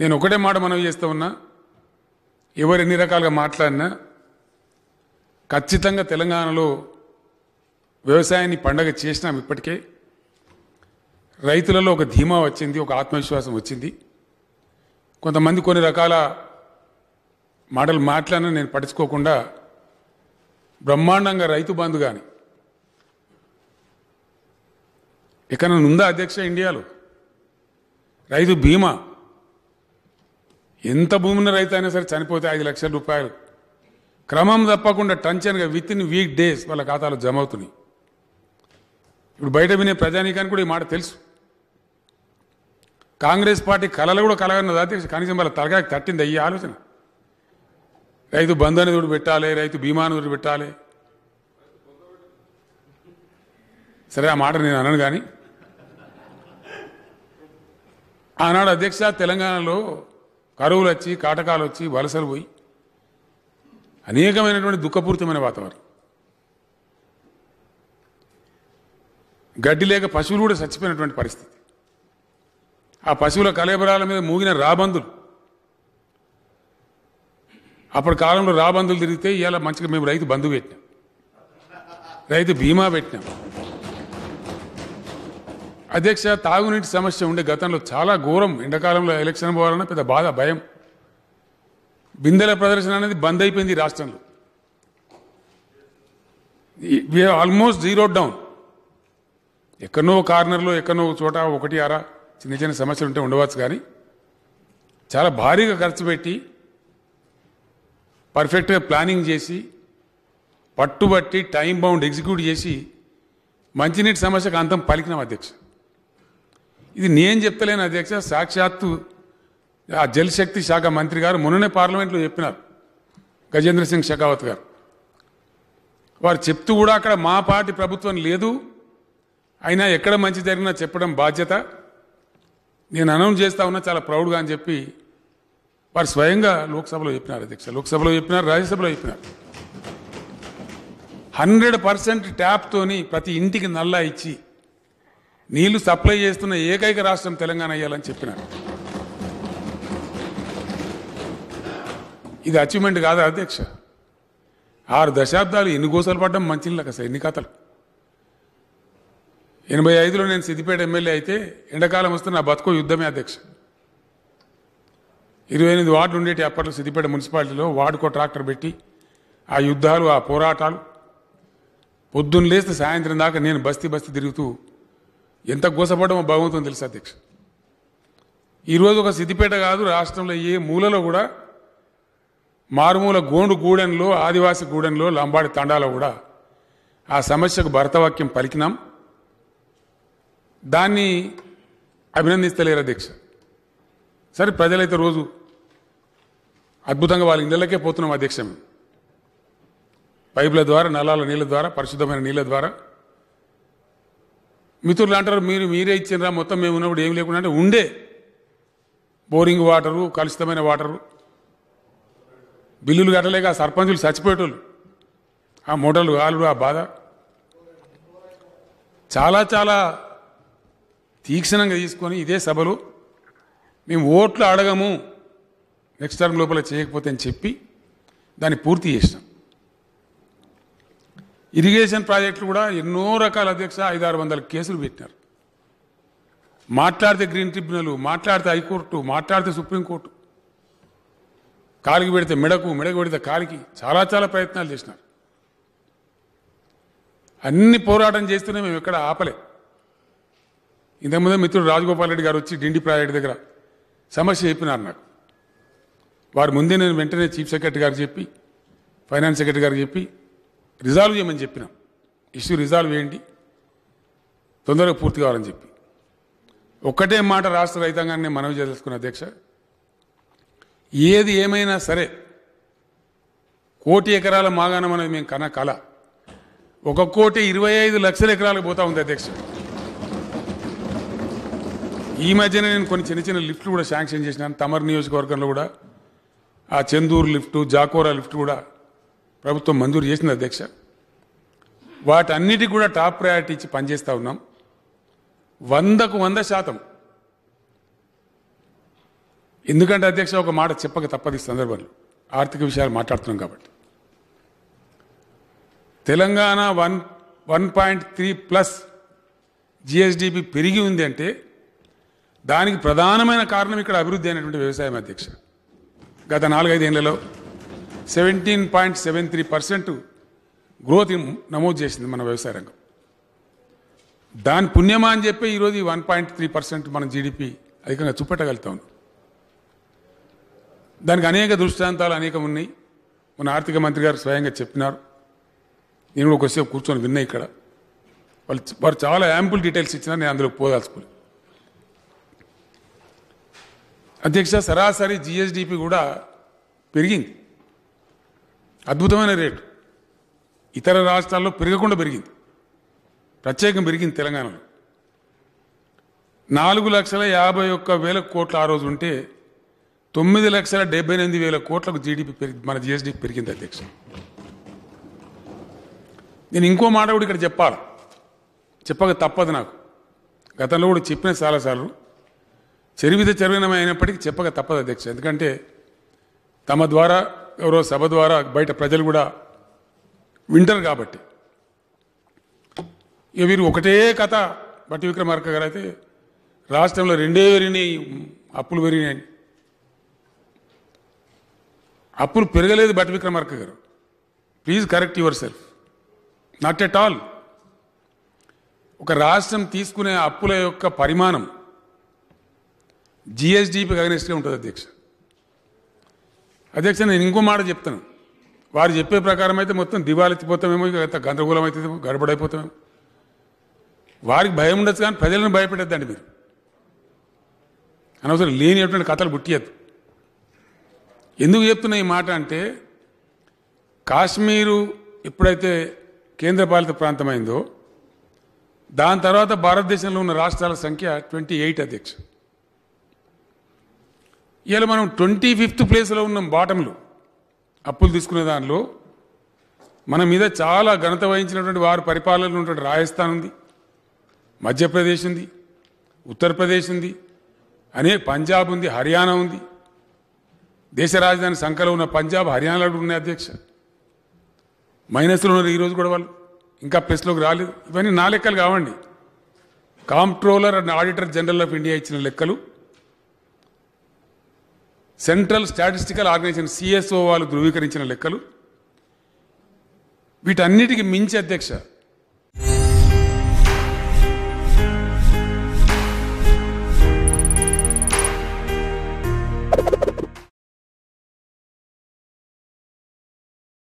నేను ఒకటే మాట మనం చేస్తూ ఉన్నా ఎవరు ఎన్ని రకాలుగా మాట్లాడినా ఖచ్చితంగా తెలంగాణలో వ్యవసాయాన్ని పండగ చేసినాం ఇప్పటికే రైతులలో ఒక ధీమా వచ్చింది ఒక ఆత్మవిశ్వాసం వచ్చింది కొంతమంది కొన్ని రకాల మాటలు మాట్లాడినా నేను పట్టించుకోకుండా బ్రహ్మాండంగా రైతు బంధు కానీ ఎక్కడ ఉందా అధ్యక్ష ఇండియాలో రైతు బీమా ఎంత భూమిని రైతు అయినా సరే చనిపోతే ఐదు లక్షల రూపాయలు క్రమం తప్పకుండా టంచన్గా విత్ ఇన్ వీక్ డేస్ వాళ్ళ ఖాతాలో జమ అవుతున్నాయి ఇప్పుడు బయట వినే ప్రజానీకానికి కూడా ఈ మాట తెలుసు కాంగ్రెస్ పార్టీ కళలు కూడా కలగన్న అధ్యక్ష కనీసం వాళ్ళ తలకాయకి తట్టింది అయ్యి ఆలోచన రైతు బంధు అనేది పెట్టాలి రైతు భీమా అనేది పెట్టాలి సరే ఆ మాట నేను అనను కానీ ఆనాడు అధ్యక్ష తెలంగాణలో కరువులు వచ్చి కాటకాలు వచ్చి వలసలు పోయి అనేకమైనటువంటి దుఃఖపూరితమైన వాతావరణం గడ్డి లేక పశువులు కూడా చచ్చిపోయినటువంటి పరిస్థితి ఆ పశువుల కలేబరాల మీద మూగిన రాబందులు అప్పటి కాలంలో రాబందులు తిరిగితే ఇవాళ మంచిగా మేము రైతు బంధు పెట్టినాం రైతు బీమా పెట్టినాం అధ్యక్ష తాగునీటి సమస్య ఉండే గతంలో చాలా ఘోరం ఎండాకాలంలో ఎలక్షన్ పోవాలన్న పెద్ద బాధ భయం బిందెల ప్రదర్శన అనేది బంద్ అయిపోయింది రాష్ట్రంలో ఆల్మోస్ట్ జీరో డౌన్ ఎక్కడో కార్నర్లో ఎక్కడో చోట ఒకటి అరా చిన్న చిన్న సమస్యలు ఉంటే ఉండవచ్చు కానీ చాలా భారీగా ఖర్చు పెట్టి పర్ఫెక్ట్గా ప్లానింగ్ చేసి పట్టుబట్టి టైం బౌండ్ ఎగ్జిక్యూట్ చేసి మంచినీటి సమస్యకు అంతం పలికినాం అధ్యక్ష ఇది నేను చెప్తలేను అధ్యక్ష సాక్షాత్తు ఆ జలశక్తి శాఖ మంత్రి గారు మొన్ననే పార్లమెంట్లో చెప్పినారు గజేంద్ర సింగ్ షెకావత్ గారు వారు చెప్తూ కూడా అక్కడ మా పార్టీ ప్రభుత్వం లేదు అయినా ఎక్కడ మంచి జరిగినా చెప్పడం బాధ్యత నేను అనౌన్స్ చేస్తా ఉన్నా చాలా ప్రౌడ్గా అని చెప్పి వారు స్వయంగా లోక్సభలో చెప్పినారు అధ్యక్ష లోక్సభలో చెప్పినారు రాజ్యసభలో చెప్పినారు హండ్రెడ్ పర్సెంట్ ట్యాప్తోని ప్రతి ఇంటికి నల్లా ఇచ్చి నీళ్లు సప్లై చేస్తున్న ఏకైక రాష్ట్రం తెలంగాణ అయ్యాలని చెప్పినారు ఇది అచీవ్మెంట్ కాదా అధ్యక్ష ఆరు దశాబ్దాలు ఎన్ని కోసాలు పడ్డం మంచిళ్ళకి అసలు ఎన్ని కథలు ఎనభై ఐదులో నేను సిద్దిపేట ఎమ్మెల్యే అయితే ఎండాకాలం వస్తే నా బతుకో యుద్ధమే అధ్యక్ష ఇరవై ఎనిమిది వార్డులు ఉండేటి అప్పట్లో సిద్దిపేట మున్సిపాలిటీలో వార్డుకో ట్రాక్టర్ పెట్టి ఆ యుద్ధాలు ఆ పోరాటాలు పొద్దున్న లేస్తే సాయంత్రం దాకా నేను బస్తీ బస్తీ తిరుగుతూ ఎంత గోసపడమో భగవంతుని తెలుసు అధ్యక్ష ఈరోజు ఒక సిద్దిపేట కాదు రాష్ట్రంలో ఏ మూలలో కూడా మారుమూల గోండు గూడెంలో ఆదివాసి గూడెంలో లంబాడి తండాలో కూడా ఆ సమస్యకు భరతవాక్యం పలికినాం దాన్ని అభినందిస్తలేరు అధ్యక్ష సరే ప్రజలైతే రోజు అద్భుతంగా వాళ్ళ ఇళ్ళకే పోతున్నాం అధ్యక్ష పైపుల ద్వారా నలాల నీళ్ళ ద్వారా పరిశుద్ధమైన నీళ్ళ ద్వారా మిత్రులు అంటారు మీరు మీరే ఇచ్చినరా మొత్తం మేము ఉన్నప్పుడు ఏం లేకుండా అంటే ఉండే బోరింగ్ వాటరు కలుషితమైన వాటరు బిల్లులు కట్టలేక ఆ సర్పంచులు చచ్చిపోయేటోళ్ళు ఆ మోటార్లు ఆలు ఆ బాధ చాలా చాలా తీక్షణంగా తీసుకొని ఇదే సభలు మేము ఓట్లు అడగము నెక్స్ట్ టర్మ్ లోపల చేయకపోతే అని చెప్పి దాన్ని పూర్తి చేసినాం ఇరిగేషన్ ప్రాజెక్టులు కూడా ఎన్నో రకాల అధ్యక్ష ఐదారు వందల కేసులు పెట్టినారు మాట్లాడితే గ్రీన్ ట్రిబ్యునల్ మాట్లాడితే హైకోర్టు మాట్లాడితే సుప్రీంకోర్టు కాలికి పెడితే మెడకు మెడకు పెడితే కాలికి చాలా చాలా ప్రయత్నాలు చేసినారు అన్ని పోరాటం చేస్తూనే మేము ఎక్కడ ఆపలే ఇంతకుముందే మిత్రుడు రాజగోపాల్ రెడ్డి గారు వచ్చి డిండి ప్రాజెక్ట్ దగ్గర సమస్య చెప్పినారు నాకు వారు ముందే నేను వెంటనే చీఫ్ సెక్రటరీ గారు చెప్పి ఫైనాన్స్ సెక్రటరీ గారికి చెప్పి రిజాల్వ్ చేయమని చెప్పినాం ఇష్యూ రిజాల్వ్ చేయండి తొందరగా పూర్తి కావాలని చెప్పి ఒక్కటే మాట రాష్ట్ర రైతాంగాన్ని నేను మనవి చేసుకున్న అధ్యక్ష ఏది ఏమైనా సరే కోటి ఎకరాల మాగాణం అనేది మేము కన కళ ఒక కోటి ఇరవై ఐదు లక్షల ఎకరాలకు పోతా ఉంది అధ్యక్ష ఈ మధ్యనే నేను కొన్ని చిన్న చిన్న లిఫ్ట్లు కూడా శాంక్షన్ చేసినాను తమర్ నియోజకవర్గంలో కూడా ఆ చందూరు లిఫ్ట్ జాకోరా లిఫ్ట్ కూడా ప్రభుత్వం మంజూరు చేసింది అధ్యక్ష వాటన్నిటికి కూడా టాప్ ప్రయారిటీ ఇచ్చి పనిచేస్తూ ఉన్నాం వందకు వంద శాతం ఎందుకంటే అధ్యక్ష ఒక మాట చెప్పక తప్పదు ఈ సందర్భంలో ఆర్థిక విషయాలు మాట్లాడుతున్నాం కాబట్టి Telangana one one point three plus GSDP పెరిగి ఉంది అంటే దానికి ప్రధానమైన కారణం ఇక్కడ అభివృద్ధి అయినటువంటి వ్యవసాయం అధ్యక్ష గత నాలుగైదేళ్లలో seventeen point seven three percent growth నమోదు చేసింది మన వ్యవసాయ రంగం దాని పుణ్యమా అని చెప్పి ఈరోజు వన్ పాయింట్ త్రీ పర్సెంట్ మన జీడిపి అధికంగా చూపెట్టగలుగుతాం దానికి అనేక దృష్టాంతాలు అనేకం ఉన్నాయి మన ఆర్థిక మంత్రి గారు స్వయంగా చెప్పినారు నేను కూడా ఒకసేపు కూర్చొని విన్నా ఇక్కడ వాళ్ళు వారు చాలా యాంపుల్ డీటెయిల్స్ ఇచ్చినా నేను అందులోకి పోదాల్చుకోలేదు అధ్యక్ష సరాసరి జిఎస్డిపి కూడా పెరిగింది అద్భుతమైన రేటు ఇతర రాష్ట్రాల్లో పెరగకుండా పెరిగింది ప్రత్యేకం పెరిగింది తెలంగాణలో నాలుగు లక్షల యాభై ఒక్క వేల కోట్లు ఆ రోజు ఉంటే తొమ్మిది లక్షల డెబ్బై ఎనిమిది వేల కోట్లకు జీడిపి పెరిగి మన జిఎస్డిపి పెరిగింది అధ్యక్ష నేను ఇంకో మాట కూడా ఇక్కడ చెప్పాలి చెప్పక తప్పదు నాకు గతంలో కూడా చెప్పిన చాలాసార్లు చరివిత చరివినమైనప్పటికీ చెప్పక తప్పదు అధ్యక్ష ఎందుకంటే తమ ద్వారా ఎవరో సభ ద్వారా బయట ప్రజలు కూడా వింటారు కాబట్టి ఇక వీరు ఒకటే కథ బట్టి విక్రమార్క గారు అయితే రాష్ట్రంలో రెండే పెరిగినాయి అప్పులు పెరిగినాయి అప్పులు పెరగలేదు బట్టి విక్రమార్క గారు please correct yourself not at all ఒక రాష్ట్రం తీసుకునే అప్పుల యొక్క పరిమాణం జిఎస్డిపి అగనిస్ట్గా ఉంటుంది అధ్యక్ష అధ్యక్ష నేను ఇంకో మాట చెప్తాను వారు చెప్పే ప్రకారం అయితే మొత్తం దివాలెత్తిపోతామేమో ఇక గందరగోళం అవుతుందేమో గడబడైపోతామేమో వారికి భయం ఉండొచ్చు కానీ ప్రజలను భయపెట్టద్దండి మీరు అనవసరం లేనిటువంటి కథలు పుట్టియద్దు ఎందుకు చెప్తున్నా ఈ మాట అంటే కాశ్మీరు ఎప్పుడైతే కేంద్రపాలిత ప్రాంతమైందో దాని తర్వాత భారతదేశంలో ఉన్న రాష్ట్రాల సంఖ్య ట్వంటీ ఎయిట్ అధ్యక్షుడు ఇలా మనం ట్వంటీ ఫిఫ్త్ ప్లేస్లో ఉన్నాం బాటంలో అప్పులు తీసుకునే దానిలో మన మీద చాలా ఘనత వహించినటువంటి వారి పరిపాలనలో ఉన్నటువంటి రాజస్థాన్ ఉంది మధ్యప్రదేశ్ ఉంది ఉత్తరప్రదేశ్ ఉంది అనే పంజాబ్ ఉంది హర్యానా ఉంది దేశ రాజధాని సంఖ్యలో ఉన్న పంజాబ్ హర్యానాలో ఉన్నాయి అధ్యక్ష మైనస్లో ఉన్నారు ఈరోజు కూడా వాళ్ళు ఇంకా ప్లస్లోకి రాలేదు ఇవన్నీ నా లెక్కలు కావండి comptroller and auditor general of India ఇచ్చిన లెక్కలు సెంట్రల్ స్టాటిస్టికల్ ఆర్గనైజేషన్ సిఎస్ఓ వాళ్ళు ధృవీకరించిన లెక్కలు వీటన్నిటికీ మించి అధ్యక్ష